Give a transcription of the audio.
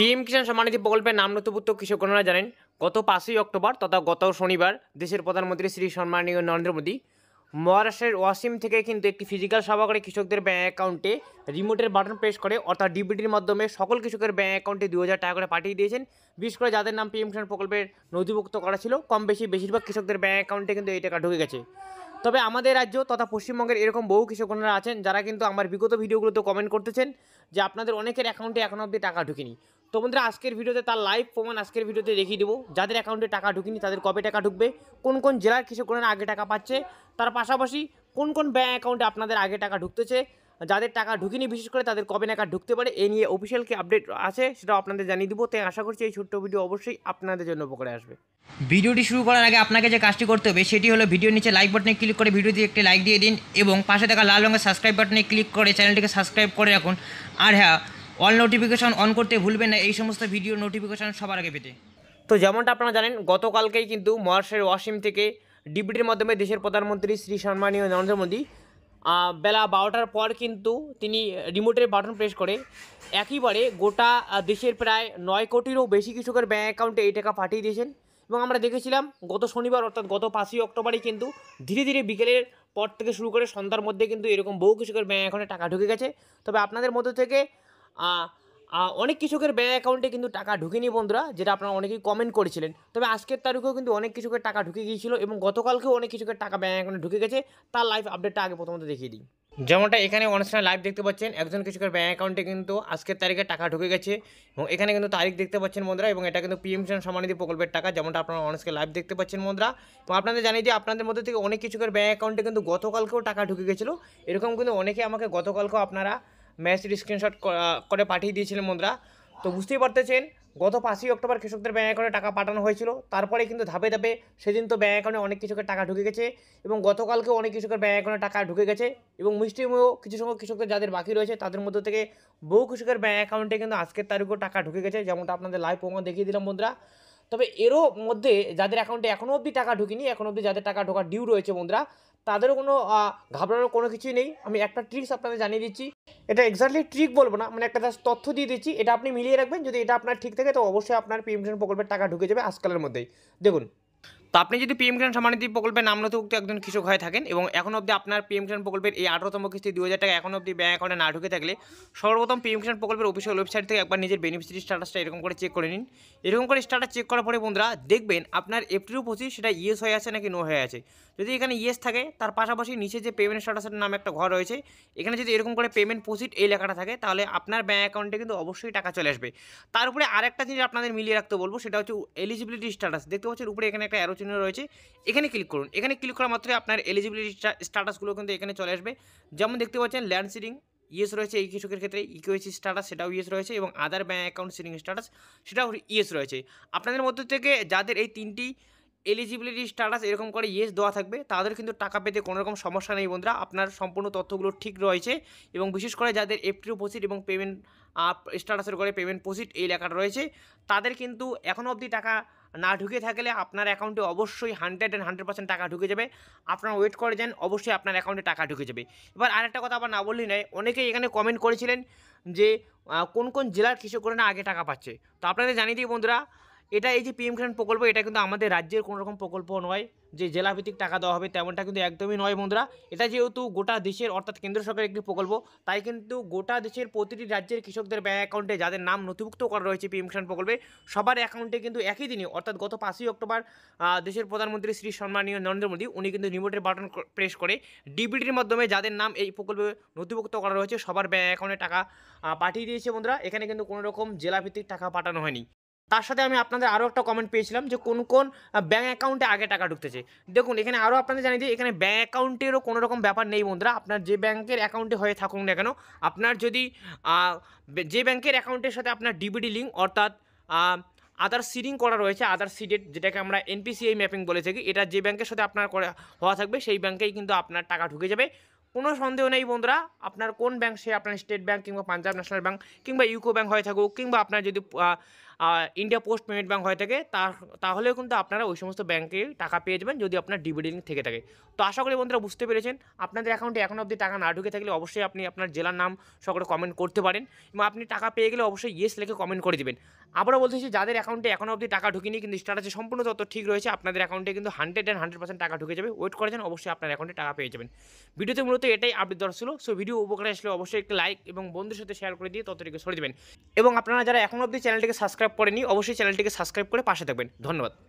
PM কিষাণ সম্মানিধি প্রকল্পের নাম নথিভুক্ত কৃষকগণরা জানেন গত পাঁচই অক্টোবর তথা গত শনিবার দেশের প্রধানমন্ত্রী শ্রী সম্মানীয় নরেন্দ্র মোদী মহারাষ্ট্রের ওয়াসিম থেকে কিন্তু একটি ফিজিক্যাল সভা করে কৃষকদের ব্যাঙ্ক অ্যাকাউন্টে রিমোটের বাটন প্রেস করে অর্থাৎ ডিবিটির মাধ্যমে সকল কৃষকের ব্যাঙ্ক অ্যাকাউন্টে দু হাজার টাকা করে পাঠিয়ে দিয়েছেন বিশেষ করে যাদের নাম পিএম কিষাণ প্রকল্পের নথিভুক্ত করা ছিল কম বেশি বেশিরভাগ কৃষকদের ব্যাঙ্ক অ্যাকাউন্টে কিন্তু এই টাকা ঢুকে গেছে তবে আমাদের রাজ্য তথা পশ্চিমবঙ্গের এরকম বহু কৃষকরা আছেন যারা কিন্তু আমার বিগত ভিডিওগুলোতে কমেন্ট করতেছেন যে আপনাদের অনেকের অ্যাকাউন্টে এখনও অবধি টাকা ঢুকিনি তো বন্ধুরা আজকের ভিডিওতে তার লাইভ প্রমাণ আজকের ভিডিওতে দেখিয়ে দেবো যাদের অ্যাকাউন্টে টাকা ঢুকিনি তাদের কবে টাকা ঢুকবে কোন কোন জেলার কৃষকরা আগে টাকা পাচ্ছে তার পাশাপাশি কোন কোন ব্যাঙ্ক অ্যাকাউন্টে আপনাদের আগে টাকা ঢুকতেছে যাদের টাকা ঢুকিনি বিশেষ করে তাদের কবে নাকা ঢুকতে পারে এ নিয়ে অফিসিয়াল কি আপডেট আছে সেটা আপনাদের জানিয়ে দিব তাই আশা করছি এই ছোট্ট ভিডিও অবশ্যই আপনাদের জন্য উপকারে আসবে ভিডিওটি শুরু করার আগে আপনাকে যে কাজটি করতে হবে সেটি হলো ভিডিওর নিচে লাইক বাটনে ক্লিক করে দিয়ে একটি লাইক দিয়ে দিন এবং পাশে থাকা লাল রঙের সাবস্ক্রাইব বাটনে ক্লিক করে চ্যানেলটিকে সাবস্ক্রাইব করে রাখুন আর হ্যাঁ অল নোটিফিকেশন অন করতে ভুলবেন না এই সমস্ত ভিডিও নোটিফিকেশন সবার আগে পেতে তো যেমনটা আপনারা জানেন গতকালকেই কিন্তু মহারাষ্ট্রের ওয়াসিম থেকে ডিবিটির মাধ্যমে দেশের প্রধানমন্ত্রী শ্রী সম্মানীয় নরেন্দ্র মোদী বেলা বারোটার পর কিন্তু তিনি রিমোটের বাটন প্রেস করে একইবারে গোটা দেশের প্রায় নয় কোটিরও বেশি কৃষকের ব্যাঙ্ক অ্যাকাউন্টে এই টাকা পাঠিয়ে দিয়েছেন এবং আমরা দেখেছিলাম গত শনিবার অর্থাৎ গত পাঁচই অক্টোবরে কিন্তু ধীরে ধীরে বিকেলের পর থেকে শুরু করে সন্ধ্যার মধ্যে কিন্তু এরকম বহু কৃষকের ব্যাঙ্ক অ্যাকাউন্টে টাকা ঢুকে গেছে তবে আপনাদের মধ্যে থেকে অনেক কৃষকের ব্যাঙ্ক অ্যাকাউন্টে কিন্তু টাকা ঢুকেনি বন্ধুরা যেটা আপনারা অনেকেই কমেন্ট করেছিলেন তবে আজকের তারিখেও কিন্তু অনেক কৃষকের টাকা ঢুকে গিয়েছিল এবং গতকালকেও অনেক কৃষকের টাকা ব্যাঙ্ক অ্যাকাউন্টে ঢুকে গেছে তার লাইভ আপডেটটা আগে প্রথমত দেখিয়ে দিই যেমনটা এখানে অনুষ্ঠানে লাইভ দেখতে পাচ্ছেন একজন কৃষকের ব্যাঙ্ক অ্যাকাউন্টে কিন্তু আজকের তারিখে টাকা ঢুকে গেছে এবং এখানে কিন্তু তারিখ দেখতে পাচ্ছেন বন্ধুরা এবং এটা কিন্তু পিএম কিষাণ সম্মানিধি প্রকল্পের টাকা যেমনটা আপনারা অনুষ্ঠানে লাইভ দেখতে পাচ্ছেন বন্ধুরা এবং আপনাদের জানিয়ে যে আপনাদের মধ্যে থেকে অনেক কৃষকের ব্যাঙ্ক অ্যাকাউন্টে কিন্তু গতকালকেও টাকা ঢুকে গেছিলো এরকম কিন্তু অনেকে আমাকে গতকালকেও আপনারা ম্যাচের স্ক্রিনশট করে পাঠিয়ে দিয়েছিলেন মুদ্রা তো বুঝতেই পারতেছেন গত পাঁচই অক্টোবর কৃষকদের ব্যাঙ্ক অ্যাকাউন্টে টাকা পাঠানো হয়েছিল তারপরে কিন্তু ধাপে ধাপে সেদিন তো ব্যাঙ্ক অ্যাকাউন্টে অনেক কৃষকের টাকা ঢুকে গেছে এবং গতকালকেও অনেক কৃষকের ব্যাঙ্ক অ্যাকাউন্টে টাকা ঢুকে গেছে এবং মিষ্টিময় কিছু সংখ্যক কৃষকদের যাদের বাকি রয়েছে তাদের মধ্যে থেকে বহু কৃষকের ব্যাঙ্ক অ্যাকাউন্টে কিন্তু আজকের তারিখেও টাকা ঢুকে গেছে যেমনটা আপনাদের লাইভ প্রমাণ দেখিয়ে দিলাম মুদ্রা তবে এরও মধ্যে যাদের অ্যাকাউন্টে এখনও অবধি টাকা ঢুকিনি এখনও অবধি যাদের টাকা ঢোকার ডিউ রয়েছে বন্ধুরা তাদেরও কোনো ঘাবড়ানোর কোনো কিছুই নেই আমি একটা ট্রিক্স আপনাদের জানিয়ে দিচ্ছি এটা এক্স্যাক্টলি ট্রিক বলবো না মানে একটা জাস্ট তথ্য দিয়ে দিচ্ছি এটা আপনি মিলিয়ে রাখবেন যদি এটা আপনার ঠিক থাকে তো অবশ্যই আপনার পেনশন প্রকল্পের টাকা ঢুকে যাবে আজকালের মধ্যেই দেখুন তো আপনি যদি পিএম কিষাণ সম্মানিধি প্রকল্পে নথিভুক্ত একজন কৃষক হয়ে থাকেন এবং এখন অবধি আপনার পিএম কিষাণ প্রকল্পের এই আঠারোতম কিস্তি দু হাজার টাকা এখন অবধি ব্যাঙ্ক অ্যাকাউন্টে না ঢুকে থাকলে সর্বপ্রথম পিএম কিষাণ প্রকল্পের অফিসিয়াল ওয়েবসাইট থেকে একবার নিজের বেনিফিসিয়ারি স্ট্যাটাসটা এরকম করে চেক করে নিন এরকম করে স্ট্যাটাস চেক করার পরে বন্ধুরা দেখবেন আপনার এপ্রিল পঁচিশ সেটা ইয়েস হয়ে আছে নাকি নো হয়ে আছে যদি এখানে ইয়েস থাকে তার পাশাপাশি নিচে যে পেমেন্ট স্ট্যাটাসের নামে একটা ঘর রয়েছে এখানে যদি এরকম করে পেমেন্ট প্রসিড এই লেখাটা থাকে তাহলে আপনার ব্যাঙ্ক অ্যাকাউন্টে কিন্তু অবশ্যই টাকা চলে আসবে তার উপরে আরেকটা জিনিস আপনাদের মিলিয়ে রাখতে বলবো সেটা হচ্ছে এলিজিবিলিটি স্ট্যাটাস দেখতে পাচ্ছেন উপরে এখানে একটা অ্যারো চিহ্ন রয়েছে এখানে ক্লিক করুন এখানে ক্লিক করা মাত্রই আপনার এলিজিবিলিটি স্টাটাসগুলো কিন্তু এখানে চলে আসবে যেমন দেখতে পাচ্ছেন ল্যান্ড সিডিং ইয়েস রয়েছে এই কৃষকের ক্ষেত্রে ইকোএসি স্টাটাস সেটাও ইয়েস রয়েছে এবং other bank account seeding status সেটাও ইয়েস রয়েছে আপনাদের মধ্যে থেকে যাদের এই তিনটি এলিজিবিলিটি স্ট্যাটাস এরকম করে ইয়েস দেওয়া থাকবে তাদের কিন্তু টাকা পেতে কোনো রকম সমস্যা নেই বন্ধুরা আপনার সম্পূর্ণ তথ্যগুলো ঠিক রয়েছে এবং বিশেষ করে যাদের এফটিও পসিট এবং পেমেন্ট স্ট্যাটাসের করে পেমেন্ট প্রসিড এই লেখাটা রয়েছে তাদের কিন্তু এখনও অবধি টাকা না ঢুকে থাকলে আপনার অ্যাকাউন্টে অবশ্যই হান্ড্রেড অ্যান্ড হান্ড্রেড পার্সেন্ট টাকা ঢুকে যাবে আপনারা ওয়েট করে যান অবশ্যই আপনার অ্যাকাউন্টে টাকা ঢুকে যাবে এবার আরেকটা কথা আবার না বললেই নয় অনেকেই এখানে কমেন্ট করেছিলেন যে কোন কোন জেলার কৃষকরা না আগে টাকা পাচ্ছে তো আপনাদের জানিয়ে দিই বন্ধুরা এটা এই যে পিএম কিষাণ প্রকল্প এটা কিন্তু আমাদের রাজ্যের কোনো রকম প্রকল্প নয় যে জেলাভিত্তিক টাকা দেওয়া হবে তেমনটা কিন্তু একদমই নয় বন্ধুরা এটা যেহেতু গোটা দেশের অর্থাৎ কেন্দ্র সরকারের একটি প্রকল্প তাই কিন্তু গোটা দেশের প্রতিটি রাজ্যের কৃষকদের ব্যাঙ্ক অ্যাকাউন্টে যাদের নাম নথিভুক্ত করা রয়েছে পিএম কিষাণ প্রকল্পে সবার অ্যাকাউন্টে কিন্তু একই দিনই অর্থাৎ গত পাঁচই অক্টোবর দেশের প্রধানমন্ত্রী শ্রী সম্মানীয় নরেন্দ্র মোদী উনি কিন্তু রিমোটের বাটন প্রেস করে ডিবিটির মাধ্যমে যাদের নাম এই প্রকল্পে নথিভুক্ত করা রয়েছে সবার ব্যাঙ্ক অ্যাকাউন্টে টাকা পাঠিয়ে দিয়েছে বন্ধুরা এখানে কিন্তু কোনো রকম জেলাভিত্তিক টাকা পাঠানো হয়নি তার সাথে আমি আপনাদের আরও একটা কমেন্ট পেয়েছিলাম যে কোন কোন ব্যাঙ্ক অ্যাকাউন্টে আগে টাকা ঢুকতেছে দেখুন এখানে আরও আপনাদের জানিয়ে দিই এখানে ব্যাঙ্ক অ্যাকাউন্টেরও কোনো রকম ব্যাপার নেই বন্ধুরা আপনার যে ব্যাংকের অ্যাকাউন্টে হয়ে থাকুন না কেন আপনার যদি যে ব্যাংকের অ্যাকাউন্টের সাথে আপনার ডিবিডি লিঙ্ক অর্থাৎ আদার সিডিং করা রয়েছে আদার সিডেড যেটাকে আমরা এনপিসিআই ম্যাপিং বলে থাকি এটা যে ব্যাংকের সাথে আপনার হওয়া থাকবে সেই ব্যাংকেই কিন্তু আপনার টাকা ঢুকে যাবে কোনো সন্দেহ নেই বন্ধুরা আপনার কোন ব্যাংক সে আপনার স্টেট ব্যাংক কিংবা পাঞ্জাব ন্যাশনাল ব্যাংক কিংবা ইউকো ব্যাংক হয়ে থাকুক কিংবা আপনার যদি ইন্ডিয়া পোস্ট পেমেন্ট ব্যাঙ্ক হয়ে থাকে তাহলেও কিন্তু আপনারা ওই সমস্ত ব্যাঙ্কে টাকা পেয়ে যাবেন যদি আপনার ডিভিডেন্ট থেকে থাকে তো আশা করি বন্ধুরা বুঝতে পেরেছেন আপনাদের অ্যাকাউন্টে এখন অবধি টাকা না ঢুকে থাকলে অবশ্যই আপনি আপনার জেলার নাম সকলে কমেন্ট করতে পারেন এবং আপনি টাকা পেয়ে গেলে অবশ্যই ইয়েস লেখে কমেন্ট করে দেবেন আবারও বলতেছি যাদের অ্যাকাউন্টে এখন অবধি টাকা ঢুকিনি কিন্তু স্ট্যাটাসে সম্পূর্ণ তত ঠিক রয়েছে আপনাদের অ্যাকাউন্টে কিন্তু হান্ড্রেড অ্যান্ড হান্ড্রেড পার্সেন্ট টাকা ঢুকে যাবে ওয়েট করেছেন অবশ্যই আপনার অ্যাকাউন্টে টাকা পেয়ে যাবেন ভিডিওতে মূলত এটাই আপডেট দেওয়া ছিল সো ভিডিও উপকার আসলে অবশ্যই একটি লাইক এবং বন্ধুর সাথে শেয়ার করে দিয়ে ততটিকে সরে দেবেন এবং আপনারা যারা এখন অবধি চ্যানেলটিকে সাবস্ক্রাইব সাবস্ক্রাইব করেনি অবশ্যই চ্যানেলটিকে সাবস্ক্রাইব করে পাশে থাকবেন ধন্যবাদ